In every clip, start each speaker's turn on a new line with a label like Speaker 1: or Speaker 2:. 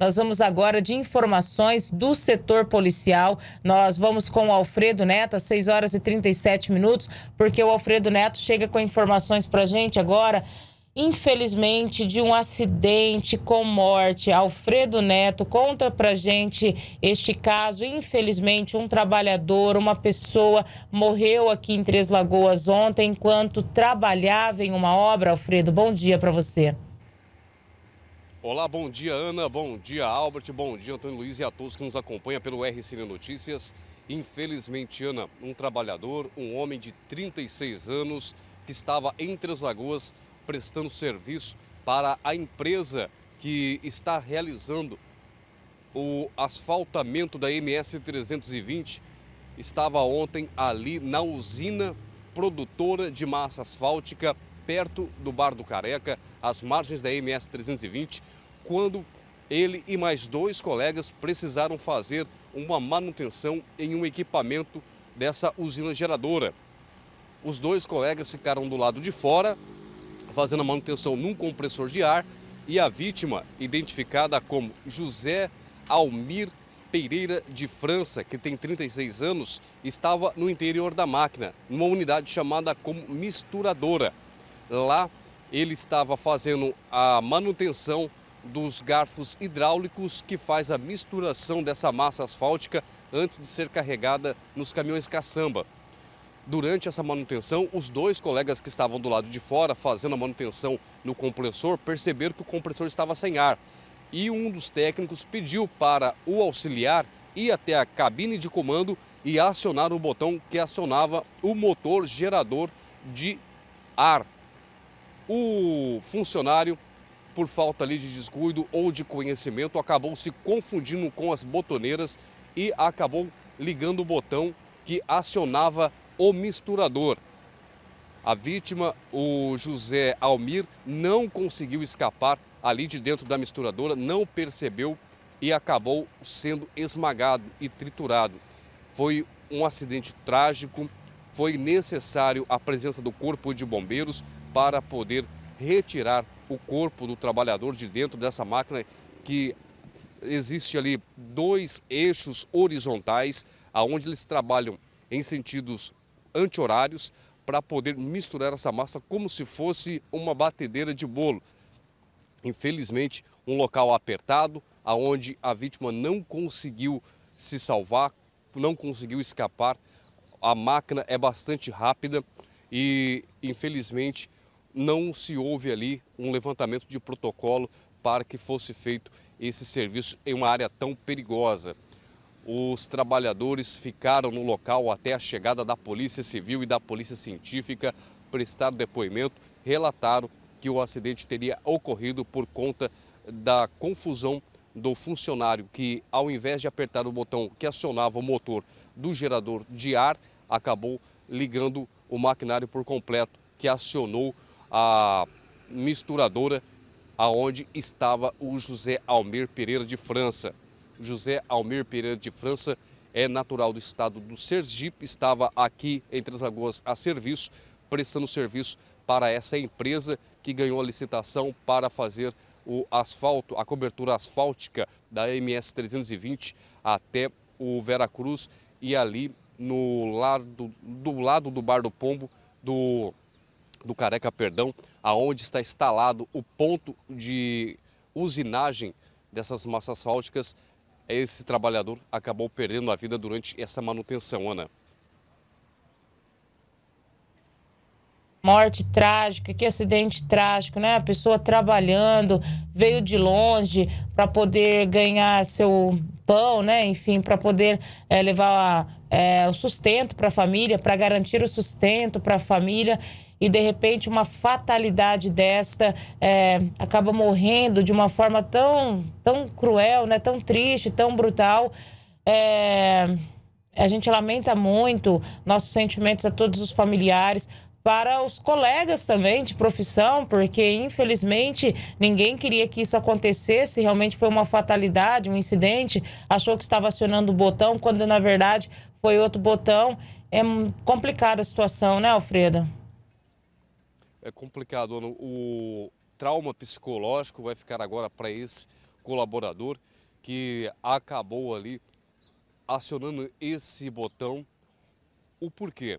Speaker 1: Nós vamos agora de informações do setor policial. Nós vamos com o Alfredo Neto, às 6 horas e 37 minutos, porque o Alfredo Neto chega com informações para gente agora, infelizmente, de um acidente com morte. Alfredo Neto, conta para gente este caso. Infelizmente, um trabalhador, uma pessoa, morreu aqui em Três Lagoas ontem, enquanto trabalhava em uma obra. Alfredo, bom dia para você.
Speaker 2: Olá, bom dia Ana, bom dia Albert, bom dia Antônio Luiz e a todos que nos acompanham pelo RCN Notícias. Infelizmente, Ana, um trabalhador, um homem de 36 anos que estava entre as lagoas prestando serviço para a empresa que está realizando o asfaltamento da MS 320, estava ontem ali na usina produtora de massa asfáltica perto do Bar do Careca, às margens da MS 320, quando ele e mais dois colegas precisaram fazer uma manutenção em um equipamento dessa usina geradora. Os dois colegas ficaram do lado de fora, fazendo a manutenção num compressor de ar, e a vítima, identificada como José Almir Pereira de França, que tem 36 anos, estava no interior da máquina, numa unidade chamada como misturadora. Lá ele estava fazendo a manutenção dos garfos hidráulicos que faz a misturação dessa massa asfáltica antes de ser carregada nos caminhões caçamba. Durante essa manutenção, os dois colegas que estavam do lado de fora fazendo a manutenção no compressor perceberam que o compressor estava sem ar. E um dos técnicos pediu para o auxiliar ir até a cabine de comando e acionar o botão que acionava o motor gerador de ar o funcionário, por falta ali de descuido ou de conhecimento, acabou se confundindo com as botoneiras e acabou ligando o botão que acionava o misturador. A vítima, o José Almir, não conseguiu escapar ali de dentro da misturadora, não percebeu e acabou sendo esmagado e triturado. Foi um acidente trágico, foi necessário a presença do Corpo de Bombeiros, para poder retirar o corpo do trabalhador de dentro dessa máquina que existe ali dois eixos horizontais aonde eles trabalham em sentidos anti-horários para poder misturar essa massa como se fosse uma batedeira de bolo. Infelizmente, um local apertado aonde a vítima não conseguiu se salvar, não conseguiu escapar. A máquina é bastante rápida e, infelizmente, não se houve ali um levantamento de protocolo para que fosse feito esse serviço em uma área tão perigosa. Os trabalhadores ficaram no local até a chegada da Polícia Civil e da Polícia Científica prestar depoimento, relataram que o acidente teria ocorrido por conta da confusão do funcionário que, ao invés de apertar o botão que acionava o motor do gerador de ar, acabou ligando o maquinário por completo, que acionou a misturadora aonde estava o José Almir Pereira de França. José Almir Pereira de França é natural do estado do Sergipe, estava aqui em as Lagoas a serviço, prestando serviço para essa empresa que ganhou a licitação para fazer o asfalto, a cobertura asfáltica da MS 320 até o Veracruz e ali no lado do lado do Bar do Pombo do do Careca Perdão, aonde está instalado o ponto de usinagem dessas massas asfálticas, esse trabalhador acabou perdendo a vida durante essa manutenção, Ana.
Speaker 1: Morte trágica, que acidente trágico, né? A pessoa trabalhando, veio de longe para poder ganhar seu pão, né? Enfim, para poder é, levar é, o sustento para a família, para garantir o sustento para a família e de repente uma fatalidade desta é, acaba morrendo de uma forma tão, tão cruel, né? tão triste, tão brutal. É, a gente lamenta muito, nossos sentimentos a todos os familiares, para os colegas também de profissão, porque infelizmente ninguém queria que isso acontecesse. Realmente foi uma fatalidade, um incidente. Achou que estava acionando o botão, quando na verdade foi outro botão. É complicada a situação, né, Alfreda?
Speaker 2: é complicado. O trauma psicológico vai ficar agora para esse colaborador que acabou ali acionando esse botão. O porquê?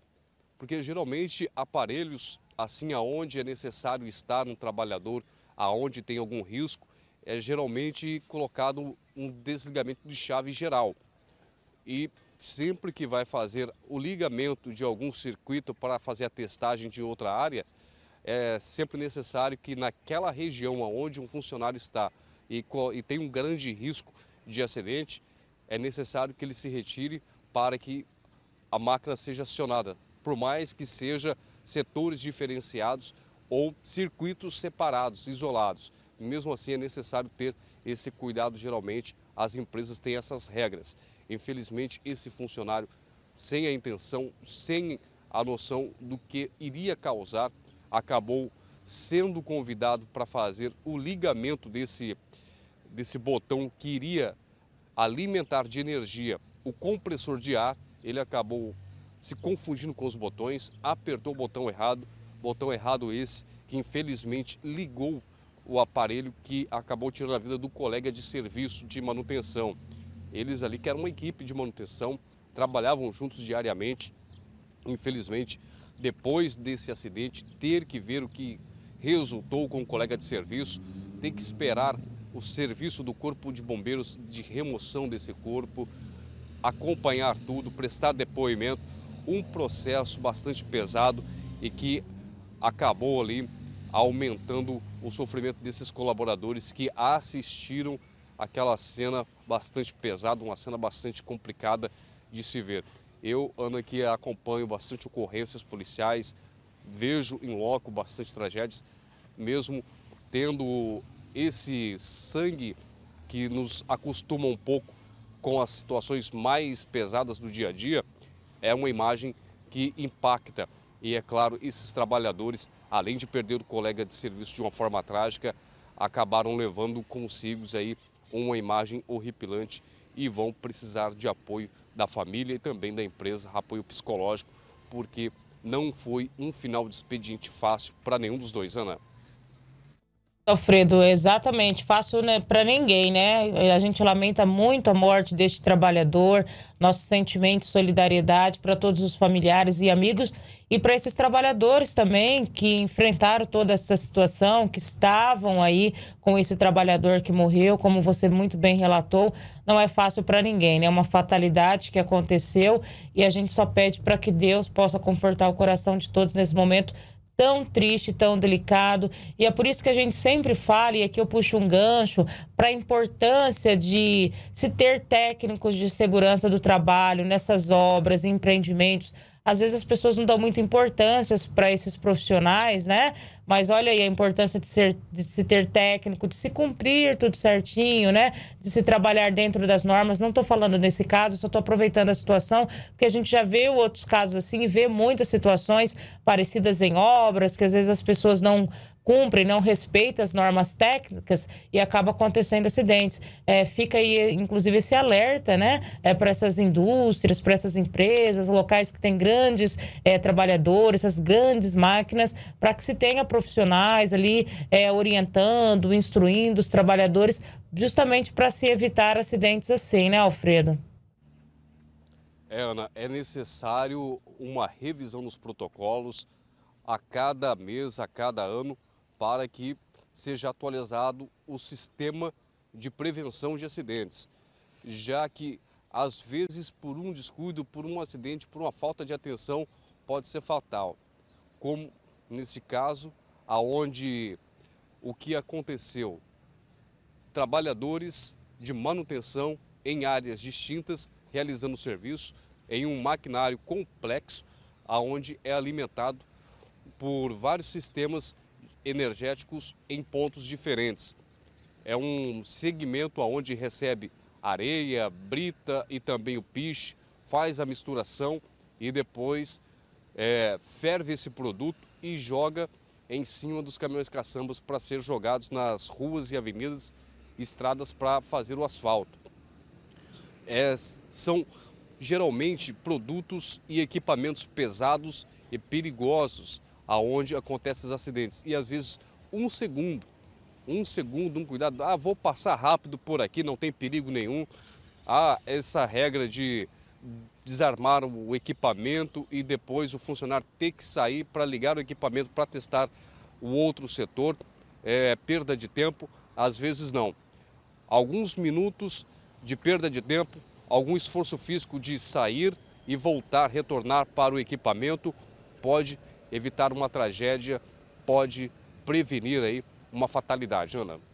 Speaker 2: Porque geralmente aparelhos assim aonde é necessário estar um trabalhador, aonde tem algum risco, é geralmente colocado um desligamento de chave geral. E sempre que vai fazer o ligamento de algum circuito para fazer a testagem de outra área, é sempre necessário que naquela região onde um funcionário está e, e tem um grande risco de acidente, é necessário que ele se retire para que a máquina seja acionada, por mais que seja setores diferenciados ou circuitos separados, isolados. Mesmo assim, é necessário ter esse cuidado. Geralmente, as empresas têm essas regras. Infelizmente, esse funcionário, sem a intenção, sem a noção do que iria causar, acabou sendo convidado para fazer o ligamento desse, desse botão que iria alimentar de energia o compressor de ar. Ele acabou se confundindo com os botões, apertou o botão errado, botão errado esse que infelizmente ligou o aparelho que acabou tirando a vida do colega de serviço de manutenção. Eles ali que eram uma equipe de manutenção, trabalhavam juntos diariamente. Infelizmente, depois desse acidente, ter que ver o que resultou com o colega de serviço, tem que esperar o serviço do Corpo de Bombeiros de remoção desse corpo, acompanhar tudo, prestar depoimento. Um processo bastante pesado e que acabou ali aumentando o sofrimento desses colaboradores que assistiram aquela cena bastante pesada, uma cena bastante complicada de se ver. Eu, Ana, que acompanho bastante ocorrências policiais, vejo em loco bastante tragédias, mesmo tendo esse sangue que nos acostuma um pouco com as situações mais pesadas do dia a dia, é uma imagem que impacta. E é claro, esses trabalhadores, além de perder o colega de serviço de uma forma trágica, acabaram levando consigo aí uma imagem horripilante e vão precisar de apoio da família e também da empresa, apoio psicológico, porque não foi um final de expediente fácil para nenhum dos dois, né, Ana.
Speaker 1: Alfredo, exatamente, fácil né, para ninguém, né? A gente lamenta muito a morte deste trabalhador, nosso sentimento de solidariedade para todos os familiares e amigos e para esses trabalhadores também que enfrentaram toda essa situação, que estavam aí com esse trabalhador que morreu, como você muito bem relatou, não é fácil para ninguém, né? É uma fatalidade que aconteceu e a gente só pede para que Deus possa confortar o coração de todos nesse momento tão triste, tão delicado. E é por isso que a gente sempre fala, e aqui eu puxo um gancho, para a importância de se ter técnicos de segurança do trabalho nessas obras, empreendimentos às vezes as pessoas não dão muita importância para esses profissionais, né? Mas olha aí a importância de, ser, de se ter técnico, de se cumprir tudo certinho, né? De se trabalhar dentro das normas. Não estou falando nesse caso, só estou aproveitando a situação, porque a gente já vê outros casos assim e vê muitas situações parecidas em obras, que às vezes as pessoas não cumpre, não respeita as normas técnicas e acaba acontecendo acidentes. É, fica aí, inclusive, esse alerta né, é, para essas indústrias, para essas empresas, locais que têm grandes é, trabalhadores, essas grandes máquinas, para que se tenha profissionais ali é, orientando, instruindo os trabalhadores, justamente para se evitar acidentes assim, né, Alfredo?
Speaker 2: É, Ana, é necessário uma revisão dos protocolos a cada mês, a cada ano, para que seja atualizado o sistema de prevenção de acidentes, já que às vezes por um descuido, por um acidente, por uma falta de atenção pode ser fatal, como nesse caso, aonde o que aconteceu, trabalhadores de manutenção em áreas distintas realizando serviço em um maquinário complexo, aonde é alimentado por vários sistemas energéticos em pontos diferentes. É um segmento onde recebe areia, brita e também o piche, faz a misturação e depois é, ferve esse produto e joga em cima dos caminhões caçambas para ser jogados nas ruas e avenidas, estradas para fazer o asfalto. É, são geralmente produtos e equipamentos pesados e perigosos aonde acontecem esses acidentes. E às vezes um segundo, um segundo, um cuidado, ah, vou passar rápido por aqui, não tem perigo nenhum. Há ah, essa regra de desarmar o equipamento e depois o funcionário ter que sair para ligar o equipamento para testar o outro setor. É perda de tempo, às vezes não. Alguns minutos de perda de tempo, algum esforço físico de sair e voltar, retornar para o equipamento pode evitar uma tragédia, pode prevenir aí uma fatalidade. Né, Ana.